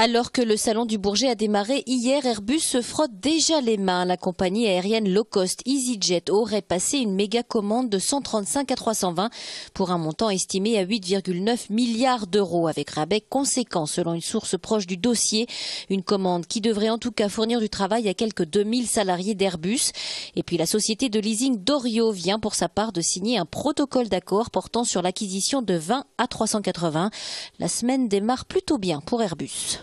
Alors que le salon du Bourget a démarré hier, Airbus se frotte déjà les mains. La compagnie aérienne low cost EasyJet aurait passé une méga commande de 135 à 320 pour un montant estimé à 8,9 milliards d'euros avec rabais conséquent selon une source proche du dossier. Une commande qui devrait en tout cas fournir du travail à quelques 2000 salariés d'Airbus. Et puis la société de leasing Dorio vient pour sa part de signer un protocole d'accord portant sur l'acquisition de 20 à 380. La semaine démarre plutôt bien pour Airbus.